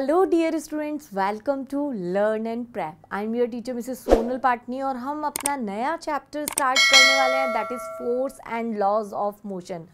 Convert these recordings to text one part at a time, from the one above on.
hello dear students welcome to learn and prep I am your teacher Mrs Sonal Patni और हम अपना नया chapter start करने वाले हैं that is force and laws of motion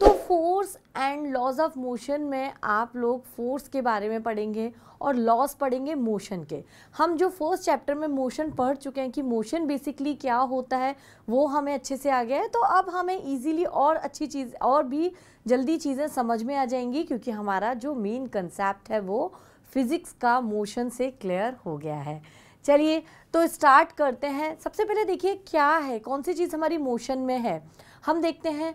तो force and laws of motion में आप लोग फोर्स के बारे में पढ़ेंगे और लॉस पढ़ेंगे मोशन के हम जो फर्स्ट चैप्टर में मोशन पढ़ चुके हैं कि मोशन बेसिकली क्या होता है वो हमें अच्छे से आ गया है तो अब हमें इजीली और अच्छी चीज़ और भी जल्दी चीज़ें समझ में आ जाएंगी क्योंकि हमारा जो मेन कंसेप्ट है वो फिज़िक्स का मोशन से क्लियर हो गया है चलिए तो स्टार्ट करते हैं सबसे पहले देखिए क्या है कौन सी चीज़ हमारी मोशन में है हम देखते हैं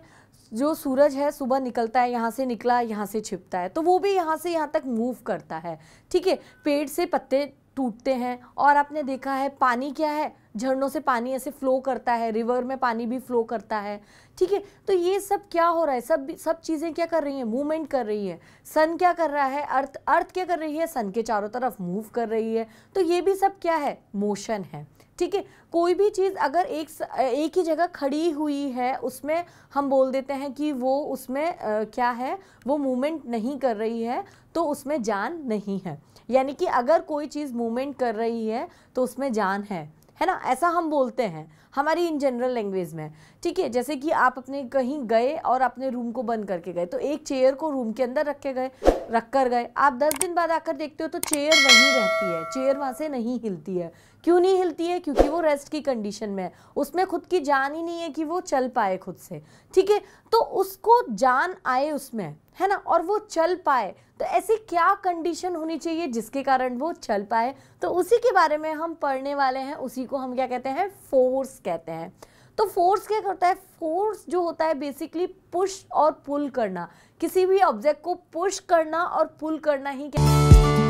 जो सूरज है सुबह निकलता है यहाँ से निकला यहाँ से छिपता है तो वो भी यहाँ से यहाँ तक मूव करता है ठीक है पेड़ से पत्ते टूटते हैं और आपने देखा है पानी क्या है झरनों से पानी ऐसे फ्लो करता है रिवर में पानी भी फ्लो करता है ठीक है तो ये सब क्या हो रहा है सब सब चीज़ें क्या कर रही हैं मूवमेंट कर रही है सन क्या कर रहा है अर्थ अर्थ क्या कर रही है सन के चारों तरफ मूव कर रही है तो ये भी सब क्या है मोशन है ठीक है कोई भी चीज़ अगर एक एक ही जगह खड़ी हुई है उसमें हम बोल देते हैं कि वो उसमें आ, क्या है वो मूवमेंट नहीं कर रही है तो उसमें जान नहीं है यानी कि अगर कोई चीज़ मूवमेंट कर रही है तो उसमें जान है है ना ऐसा हम बोलते हैं हमारी इन जनरल लैंग्वेज में ठीक है जैसे कि आप अपने कहीं गए और अपने रूम को बंद करके गए तो एक चेयर को रूम के अंदर रख के गए रख कर गए आप दस दिन बाद आकर देखते हो तो चेयर वहीं रहती है चेयर वहाँ से नहीं हिलती है क्यों नहीं हिलती है क्योंकि वो रेस्ट की कंडीशन में है उसमें खुद की जान ही नहीं है कि वो चल पाए खुद से ठीक है तो उसको जान आए उसमें है ना और वो चल पाए तो ऐसी क्या कंडीशन होनी चाहिए जिसके कारण वो चल पाए तो उसी के बारे में हम पढ़ने वाले हैं उसी को हम क्या कहते हैं फोर्स कहते हैं तो फोर्स क्या करता है फोर्स जो होता है बेसिकली पुश और पुल करना किसी भी ऑब्जेक्ट को पुश करना और पुल करना ही क्या